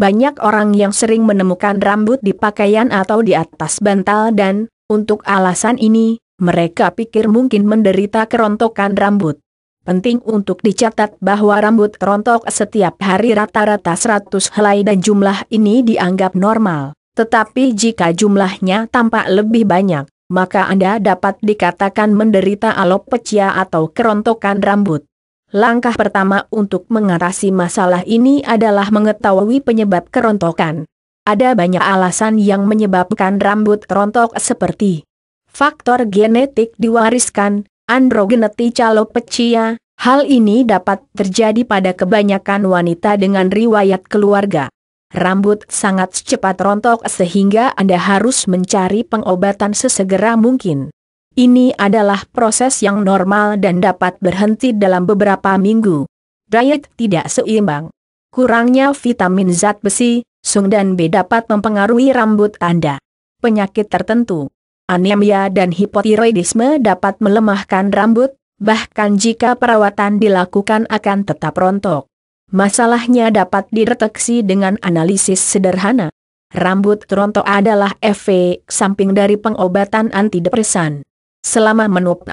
Banyak orang yang sering menemukan rambut di pakaian atau di atas bantal dan, untuk alasan ini, mereka pikir mungkin menderita kerontokan rambut. Penting untuk dicatat bahwa rambut rontok setiap hari rata-rata 100 helai dan jumlah ini dianggap normal. Tetapi jika jumlahnya tampak lebih banyak, maka Anda dapat dikatakan menderita alopecia atau kerontokan rambut. Langkah pertama untuk mengatasi masalah ini adalah mengetahui penyebab kerontokan. Ada banyak alasan yang menyebabkan rambut rontok seperti faktor genetik diwariskan, androgeneti calopecia, hal ini dapat terjadi pada kebanyakan wanita dengan riwayat keluarga. Rambut sangat cepat rontok sehingga Anda harus mencari pengobatan sesegera mungkin. Ini adalah proses yang normal dan dapat berhenti dalam beberapa minggu. Diet tidak seimbang. Kurangnya vitamin zat besi, sung dan B dapat mempengaruhi rambut Anda. Penyakit tertentu, anemia dan hipotiroidisme dapat melemahkan rambut, bahkan jika perawatan dilakukan akan tetap rontok. Masalahnya dapat dideteksi dengan analisis sederhana. Rambut rontok adalah efek samping dari pengobatan antidepresan selama menup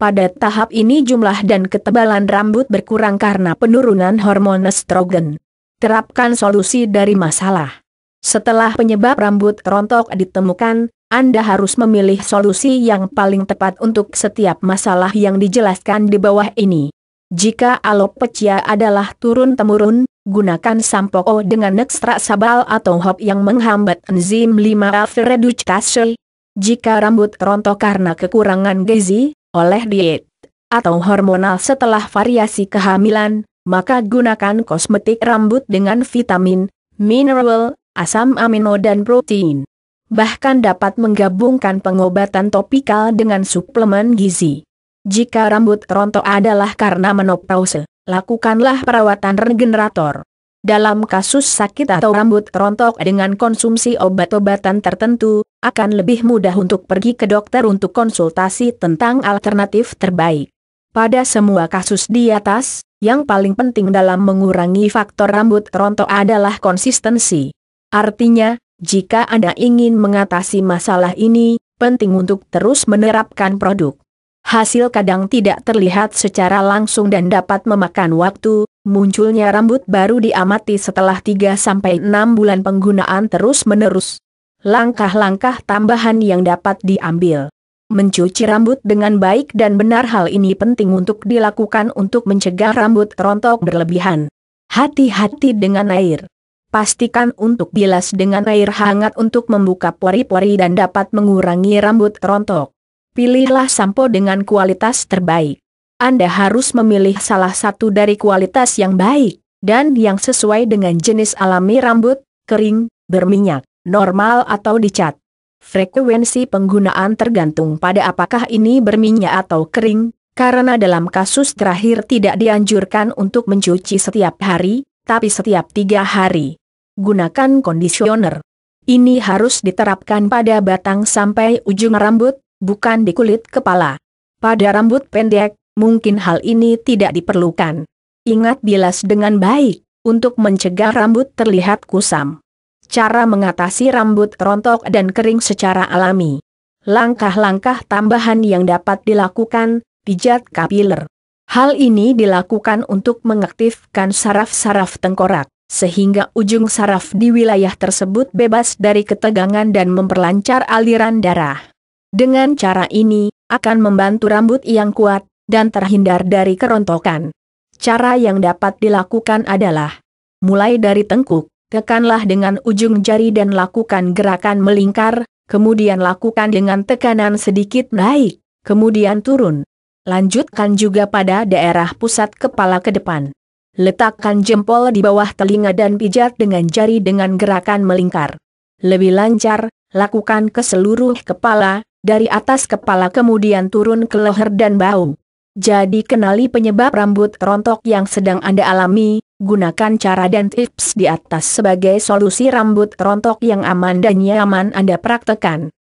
Pada tahap ini jumlah dan ketebalan rambut berkurang karena penurunan hormon estrogen. Terapkan solusi dari masalah. Setelah penyebab rambut rontok ditemukan, Anda harus memilih solusi yang paling tepat untuk setiap masalah yang dijelaskan di bawah ini. Jika alopecia adalah turun-temurun, gunakan sampo dengan ekstrak sabal atau hop yang menghambat enzim 5-alfa reductase jika rambut rontok karena kekurangan gizi, oleh diet, atau hormonal setelah variasi kehamilan, maka gunakan kosmetik rambut dengan vitamin, mineral, asam amino dan protein. Bahkan dapat menggabungkan pengobatan topikal dengan suplemen gizi. Jika rambut rontok adalah karena menopause, lakukanlah perawatan regenerator. Dalam kasus sakit atau rambut rontok dengan konsumsi obat-obatan tertentu, akan lebih mudah untuk pergi ke dokter untuk konsultasi tentang alternatif terbaik. Pada semua kasus di atas, yang paling penting dalam mengurangi faktor rambut rontok adalah konsistensi. Artinya, jika Anda ingin mengatasi masalah ini, penting untuk terus menerapkan produk. Hasil kadang tidak terlihat secara langsung dan dapat memakan waktu, munculnya rambut baru diamati setelah 3-6 bulan penggunaan terus-menerus langkah-langkah tambahan yang dapat diambil. Mencuci rambut dengan baik dan benar hal ini penting untuk dilakukan untuk mencegah rambut rontok berlebihan. Hati-hati dengan air. Pastikan untuk bilas dengan air hangat untuk membuka pori-pori dan dapat mengurangi rambut rontok. Pilihlah sampo dengan kualitas terbaik. Anda harus memilih salah satu dari kualitas yang baik, dan yang sesuai dengan jenis alami rambut, kering, berminyak normal atau dicat. Frekuensi penggunaan tergantung pada apakah ini berminyak atau kering, karena dalam kasus terakhir tidak dianjurkan untuk mencuci setiap hari, tapi setiap tiga hari. Gunakan kondisioner. Ini harus diterapkan pada batang sampai ujung rambut, bukan di kulit kepala. Pada rambut pendek, mungkin hal ini tidak diperlukan. Ingat bilas dengan baik, untuk mencegah rambut terlihat kusam cara mengatasi rambut rontok dan kering secara alami. Langkah-langkah tambahan yang dapat dilakukan, pijat kapiler. Hal ini dilakukan untuk mengaktifkan saraf-saraf tengkorak, sehingga ujung saraf di wilayah tersebut bebas dari ketegangan dan memperlancar aliran darah. Dengan cara ini, akan membantu rambut yang kuat dan terhindar dari kerontokan. Cara yang dapat dilakukan adalah mulai dari tengkuk, tekanlah dengan ujung jari dan lakukan gerakan melingkar, kemudian lakukan dengan tekanan sedikit naik, kemudian turun. Lanjutkan juga pada daerah pusat kepala ke depan. Letakkan jempol di bawah telinga dan pijat dengan jari dengan gerakan melingkar. Lebih lancar, lakukan ke seluruh kepala, dari atas kepala kemudian turun ke leher dan bahu. Jadi kenali penyebab rambut rontok yang sedang Anda alami, Gunakan cara dan tips di atas sebagai solusi rambut rontok yang aman dan nyaman Anda praktekan.